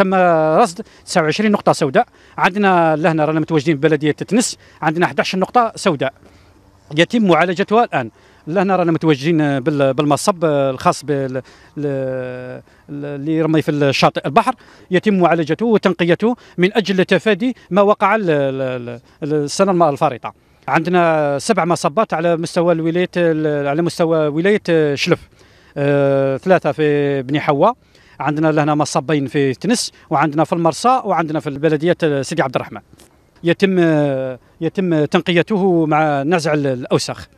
تم رصد 29 نقطه سوداء عندنا لهنا رانا متواجدين ببلديه تتنس عندنا 11 نقطه سوداء يتم معالجتها الان لهنا رانا متواجدين بالمصب الخاص بال اللي يرمي في الشاطئ البحر يتم معالجته وتنقيته من اجل تفادي ما وقع السنه الفارطه عندنا سبع مصبات على مستوى الولايه على مستوى ولايه شلف آه، ثلاثه في بني حوا عندنا لهنا مصبين في تنس وعندنا في المرصى وعندنا في البلديه سيدي عبد الرحمن يتم يتم تنقيته مع نزع الاوساخ